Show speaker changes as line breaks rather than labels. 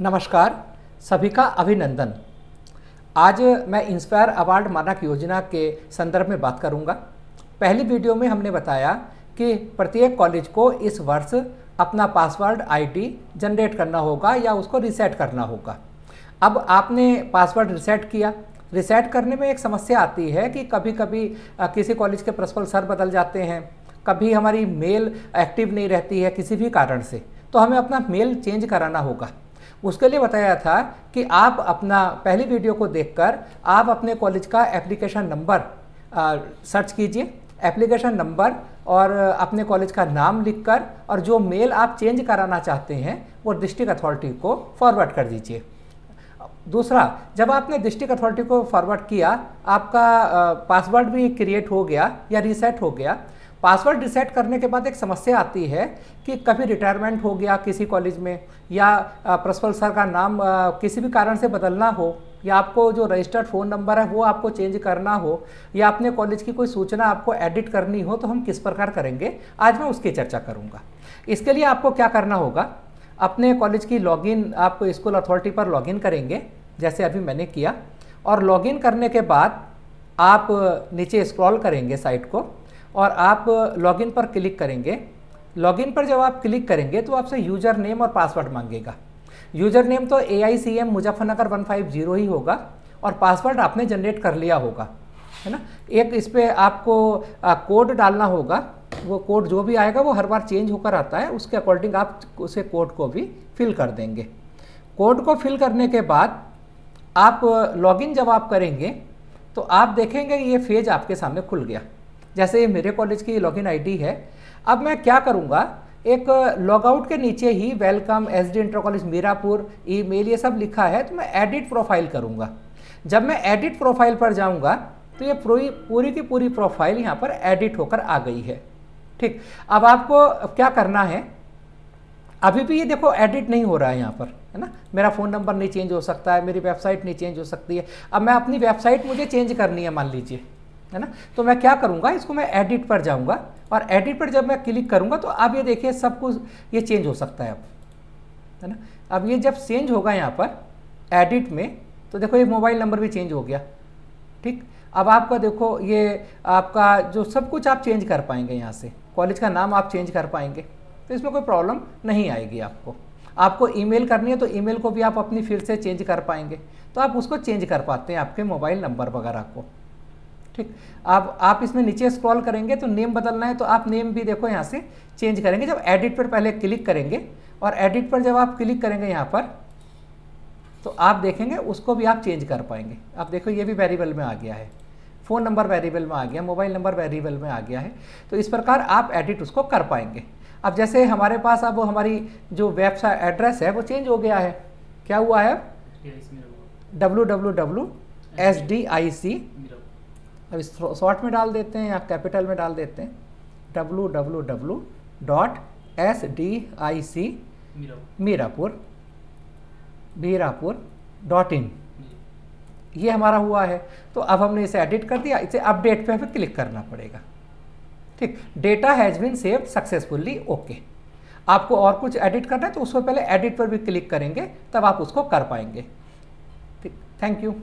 नमस्कार सभी का अभिनंदन आज मैं इंस्पायर अवार्ड मानक योजना के संदर्भ में बात करूंगा। पहली वीडियो में हमने बताया कि प्रत्येक कॉलेज को इस वर्ष अपना पासवर्ड आईडी जनरेट करना होगा या उसको रिसेट करना होगा अब आपने पासवर्ड रिसेट किया रिसेट करने में एक समस्या आती है कि कभी कभी किसी कॉलेज के प्रिंसिपल सर बदल जाते हैं कभी हमारी मेल एक्टिव नहीं रहती है किसी भी कारण से तो हमें अपना मेल चेंज कराना होगा उसके लिए बताया था कि आप अपना पहली वीडियो को देखकर आप अपने कॉलेज का एप्लीकेशन नंबर सर्च कीजिए एप्लीकेशन नंबर और अपने कॉलेज का नाम लिखकर और जो मेल आप चेंज कराना चाहते हैं वो डिस्ट्रिक्ट अथॉरिटी को फॉरवर्ड कर दीजिए दूसरा जब आपने डिस्ट्रिक्ट अथॉरिटी को फॉरवर्ड किया आपका पासवर्ड भी क्रिएट हो गया या रीसेट हो गया पासवर्ड रिसेट करने के बाद एक समस्या आती है कि कभी रिटायरमेंट हो गया किसी कॉलेज में या प्रिंसिपल सर का नाम किसी भी कारण से बदलना हो या आपको जो रजिस्टर्ड फ़ोन नंबर है वो आपको चेंज करना हो या अपने कॉलेज की कोई सूचना आपको एडिट करनी हो तो हम किस प्रकार करेंगे आज मैं उसकी चर्चा करूँगा इसके लिए आपको क्या करना होगा अपने कॉलेज की लॉगिन आप स्कूल अथॉरिटी पर लॉगिन करेंगे जैसे अभी मैंने किया और लॉगिन करने के बाद आप नीचे स्क्रॉल करेंगे साइट को और आप लॉगिन पर क्लिक करेंगे लॉगिन पर जब आप क्लिक करेंगे तो आपसे यूजर नेम और पासवर्ड मांगेगा यूजर नेम तो A I C M Muzaffarnagar one five zero ही होगा और पासवर्ड आपने जनरेट कर लिया होगा है ना एक इस पर आपको आ, कोड डालना होगा वो कोड जो भी आएगा वो हर बार चेंज होकर आता है उसके अकॉर्डिंग आप उसे कोड को भी फिल कर देंगे कोड को फिल करने के बाद आप लॉगिन जब आप करेंगे तो आप देखेंगे ये फेज आपके सामने खुल गया जैसे ये मेरे कॉलेज की लॉगिन आईडी है अब मैं क्या करूँगा एक लॉगआउट के नीचे ही welcome S D inter college Meerapur email ये सब लिखा है तो मैं एडिट प्रोफाइल करूँगा जब मैं एडिट प्रोफाइल पर जाऊँगा तो ये पूरी पूरी की पूरी प्रोफाइल यहाँ पर एडिट होकर आ गई है ठीक अब आपको क्या करना है अभी भी ये देखो एडिट नहीं हो रहा है यहाँ पर है ना मेरा फ़ोन नंबर नहीं चेंज हो सकता है मेरी वेबसाइट नहीं चेंज हो सकती है अब मैं अपनी वेबसाइट मुझे चेंज करनी है मान लीजिए है ना तो मैं क्या करूँगा इसको मैं एडिट पर जाऊँगा और एडिट पर जब मैं क्लिक करूँगा तो अब ये देखिए सब कुछ ये चेंज हो सकता है अब है ना अब ये जब चेंज होगा यहाँ पर एडिट में तो देखो ये मोबाइल नंबर भी चेंज हो गया ठीक अब आपका देखो ये आपका जो सब कुछ आप चेंज कर पाएंगे यहाँ से कॉलेज का नाम आप चेंज कर पाएंगे तो इसमें कोई प्रॉब्लम नहीं आएगी आपको आपको ईमेल करनी है तो ईमेल को भी आप अपनी फिर से चेंज कर पाएंगे तो आप उसको चेंज कर पाते हैं आपके मोबाइल नंबर वगैरह को ठीक आप आप इसमें नीचे स्क्रॉल करेंगे तो नेम बदलना है तो आप नेम भी देखो यहाँ से चेंज करेंगे जब एडिट पर पहले क्लिक करेंगे और एडिट पर जब आप क्लिक करेंगे यहाँ पर तो आप देखेंगे उसको भी आप चेंज कर पाएंगे आप देखो ये भी वेरिएबल में आ गया है फ़ोन नंबर वेरिएबल में आ गया मोबाइल नंबर वेरिएबल में आ गया है तो इस प्रकार आप एडिट उसको कर पाएंगे अब जैसे हमारे पास अब हमारी जो वेबसाइट एड्रेस है वो चेंज हो गया है क्या हुआ है W W W S D I C अब इस शॉर्ट में डाल देते हैं या कैपिटल में डाल देते हैं W W W dot S D I C Meerapur Meerapur dot in ये हमारा हुआ है तो अब हमने इसे एडिट कर दिया इसे अपडेट पे हमें क्लिक करना पड़ेगा ठीक data has been saved successfully okay आपको और कुछ एडिट करना है तो उसको पहले एडिट पर भी क्लिक करेंगे तब आप उसको कर पाएंगे ठीक थैंक यू